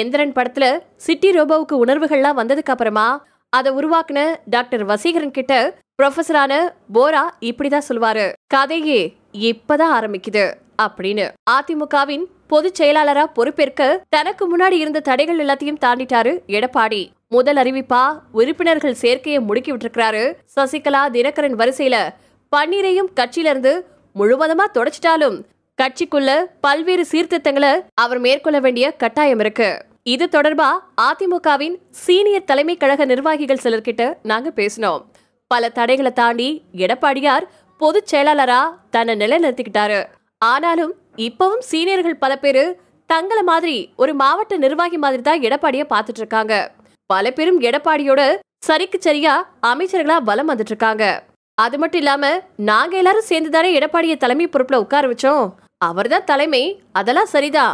எந்திரன் படத்துல சிட்டி ரோபோவுக்கு உணர்வுகள்லாம் வந்ததுக்கு அப்புறமா அதை உருவாக்குன டாக்டர் வசீகரன் கிட்ட ப்ரொஃபஸரான போரா இப்படிதான் சொல்லுவாரு கதையே இப்பதான் ஆரம்பிக்குது அப்படின்னு அதிமுகவின் பொதுச் செயலாளரா பொறுப்பேற்க தனக்கு முன்னாடி இருந்த தடைகள் எல்லாத்தையும் தாண்டிட்டாரு எடப்பாடி முதல் அறிவிப்பா உறுப்பினர்கள் சேர்க்கையை முடுக்கி விட்டுருக்காரு சசிகலா தினகரன் வரிசையில பன்னீரையும் கட்சியிலிருந்து முழுவதுமா தொடச்சிட்டாலும் கட்சிக்குள்ள பல்வேறு சீர்திருத்தங்களை அவர் மேற்கொள்ள வேண்டிய கட்டாயம் இருக்கு இது தொடர்பா அதிமுகவின் சீனியர் தலைமை கழக நிர்வாகிகள் சிலர்கிட்ட நாங்க பேசினோம் பல தடைகளை தாண்டி எடப்பாடியார் பொதுச் செயலாளரா தன்னை நிலைநிறுத்திக்கிட்டாரு ஆனாலும் இப்பவும் சீனியர்கள் பல பேரு தங்களை மாதிரி ஒரு மாவட்ட நிர்வாகி மாதிரி தான் எடப்பாடிய பாத்துட்டு இருக்காங்க பல பேரும் எடப்பாடியோட சரிக்கு சரியா அமைச்சர்களா பலம் வந்துட்டு இருக்காங்க அது மட்டும் இல்லாம நாங்க எல்லாரும் சேர்ந்துதானே எடப்பாடியை எடப்பாடிய தலைமை பொறுப்புல உட்கார வச்சோம் அவர்தான் தலைமை அதெல்லாம் சரிதா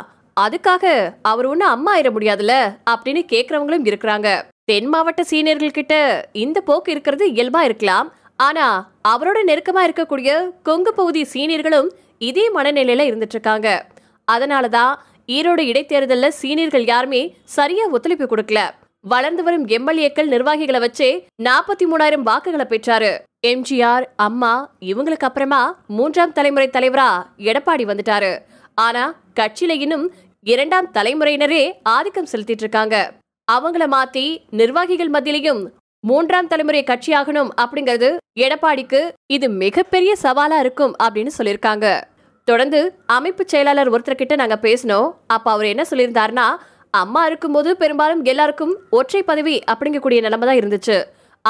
அதுக்காக அவர் ஒன்றும் அம்மா ஆயிட முடியாதுல்ல அப்படின்னு கேட்குறவங்களும் இருக்கிறாங்க தென் மாவட்ட சீனியர்கள்கிட்ட இந்த போக்கு இருக்கிறது இயல்பா இருக்கலாம் ஆனா அவரோட நெருக்கமா இருக்கக்கூடிய கொங்கு பகுதி சீனியர்களும் இதே மனநிலையில இருந்துட்டு இருக்காங்க அதனாலதான் ஈரோடு இடைத்தேர்தலில் சீனியர்கள் யாருமே சரியா ஒத்துழைப்பு கொடுக்கல வளர்ந்து வரும் எம்எல்ஏக்கள் நிர்வாகிகளை வச்சு நாற்பத்தி மூணாயிரம் வாக்குகளை பெற்றாரு எம்ஜிஆர் அம்மா இவங்களுக்கு அப்புறமா மூன்றாம் தலைமுறை தலைவரா எடப்பாடி வந்துட்டாரு ஆனா கட்சியில இன்னும் இரண்டாம் தலைமுறையினரே ஆதிக்கம் செலுத்திட்டு இருக்காங்க அவங்கள மாத்தி நிர்வாகிகள் மத்தியிலையும் மூன்றாம் தலைமுறை கட்சி ஆகணும் அப்படிங்கிறது எடப்பாடிக்கு இது மிகப்பெரிய சவாலா இருக்கும் அப்படின்னு சொல்லியிருக்காங்க தொடர்ந்து அமைப்பு செயலாளர் ஒருத்தர் கிட்ட நாங்க பேசினோம் அப்ப அவர் என்ன சொல்லியிருந்தாருன்னா அம்மா இருக்கும்போது பெரும்பாலும் எல்லாருக்கும் ஒற்றை பதவி அப்படிங்கக்கூடிய நிலைமை தான் இருந்துச்சு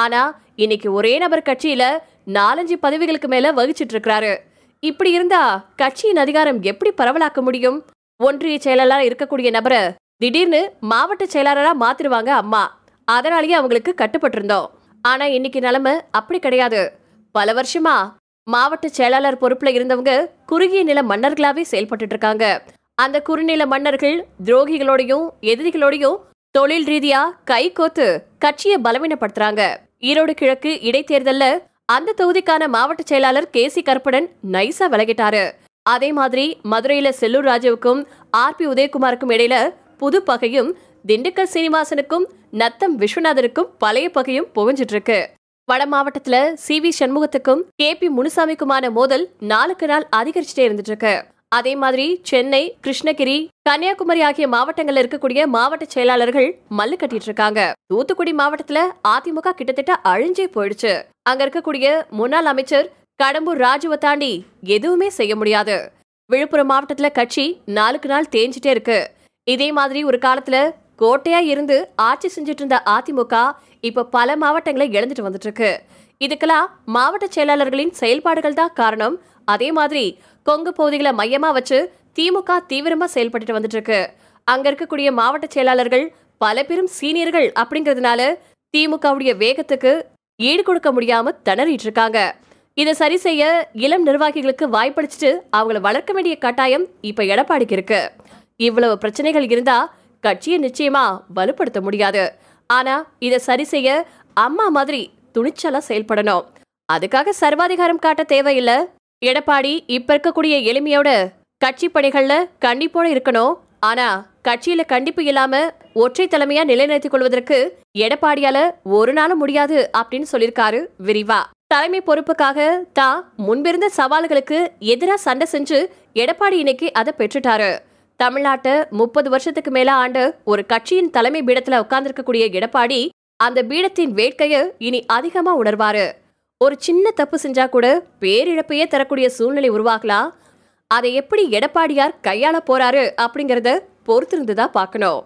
ஆனா இன்னைக்கு ஒரே நபர் கட்சியில நாலஞ்சு பதவிகளுக்கு மேல வகிச்சிட்டு இருக்கிறாரு இப்படி இருந்தா கட்சியின் அதிகாரம் எப்படி பரவலாக்க முடியும் ஒன்றிய செயலாளராக இருக்கக்கூடிய நபரை திடீர்னு மாவட்ட செயலாளராக மாத்திருவாங்க அம்மா அதனாலேயே அவங்களுக்கு கட்டுப்பட்டிருந்தோம் ஆனா இன்னைக்கு நிலைமை அப்படி கிடையாது பல வருஷமா மாவட்ட செயலாளர் பொறுப்புல இருந்தவங்க குறுகிய நில மன்னர்களாவே செயல்பட்டு இருக்காங்க அந்த குறுநில மன்னர்கள் துரோகிகளோடையும் எதிரிகளோடையும் தொழில் ரீதியா கை கோத்து கட்சியை பலவீனப்படுத்துறாங்க ஈரோடு கிழக்கு இடைத்தேர்தல்ல அந்த தொகுதிக்கான மாவட்ட செயலாளர் கே சி கருப்படன் நைசா விலகிட்டாரு அதே மாதிரி மதுரையில செல்லூர் ராஜுவுக்கும் ஆர் பி உதயகுமாருக்கும் இடையில புது பகையும் திண்டுக்கல் சீனிவாசனுக்கும் நத்தம் விஸ்வநாதனுக்கும் பழைய பகையும் புகஞ்சிட்டு இருக்கு வட மாவட்டத்துல சி வி சண்முகத்துக்கும் கே பி முனுசாமிக்குமான மோதல் நாளுக்கு நாள் அதிகரிச்சுட்டே இருந்துட்டு இருக்கு அதே மாதிரி சென்னை கிருஷ்ணகிரி கன்னியாகுமரி ஆகிய மாவட்டங்கள்ல இருக்கக்கூடிய மாவட்ட செயலாளர்கள் மல்லு கட்டிட்டு இருக்காங்க தூத்துக்குடி மாவட்டத்துல அதிமுக கிட்டத்தட்ட அழிஞ்சே போயிடுச்சு அங்க இருக்கக்கூடிய முன்னாள் அமைச்சர் கடம்பூர் ராஜுவை தாண்டி எதுவுமே செய்ய முடியாது விழுப்புரம் மாவட்டத்துல கட்சி நாளுக்கு நாள் தேஞ்சிட்டே இருக்கு இதே மாதிரி ஒரு காலத்துல கோட்டையா இருந்து ஆட்சி செஞ்சுட்டு இருந்த அதிமுக இப்ப பல மாவட்டங்களை இழந்துட்டு வந்துட்டு இருக்கு இதுக்கெல்லாம் மாவட்ட செயலாளர்களின் செயல்பாடுகள் தான் காரணம் அதே மாதிரி கொங்கு பகுதிகளை மையமா வச்சு திமுக தீவிரமா செயல்பட்டு வந்துட்டு இருக்கு அங்க இருக்கக்கூடிய மாவட்ட செயலாளர்கள் பல பேரும் சீனியர்கள் அப்படிங்கிறதுனால திமுகவுடைய வேகத்துக்கு ஈடு கொடுக்க முடியாம திணறிட்டு இருக்காங்க இதை சரி செய்ய இளம் நிர்வாகிகளுக்கு வாய்ப்பளிச்சுட்டு அவங்களை வளர்க்க வேண்டிய கட்டாயம் இப்ப எடப்பாடிக்கு இருக்கு இவ்வளவு பிரச்சனைகள் இருந்தா கட்சியை நிச்சயமா வலுப்படுத்த முடியாது ஆனா இதை சரி செய்ய அம்மா மாதிரி துணிச்சலா செயல்படணும் அதுக்காக சர்வாதிகாரம் காட்ட தேவையில்லை எடப்பாடி இப்ப இருக்கக்கூடிய எளிமையோட கட்சி பணிகள்ல கண்டிப்போட இருக்கணும் ஆனா கட்சியில கண்டிப்பு இல்லாம ஒற்றை தலைமையா நிலைநிறுத்திக் கொள்வதற்கு எடப்பாடியால ஒரு நாளும் முடியாது அப்படின்னு சொல்லியிருக்காரு விரிவா தலைமை பொறுப்புக்காக தான் முன்பிருந்த சவால்களுக்கு எதிராக சண்டை செஞ்சு எடப்பாடி இன்னைக்கு அதை பெற்றுட்டாரு தமிழ்நாட்டை முப்பது வருஷத்துக்கு மேல ஆண்டு ஒரு கட்சியின் தலைமை பீடத்துல உட்கார்ந்திருக்கக்கூடிய எடப்பாடி அந்த பீடத்தின் வேட்கையை இனி அதிகமா உணர்வாரு ஒரு சின்ன தப்பு செஞ்சா கூட பேரிழப்பையே தரக்கூடிய சூழ்நிலை உருவாகலாம் அதை எப்படி எடப்பாடியார் கையாள போறாரு அப்படிங்கறத பொறுத்திருந்துதான் பார்க்கணும்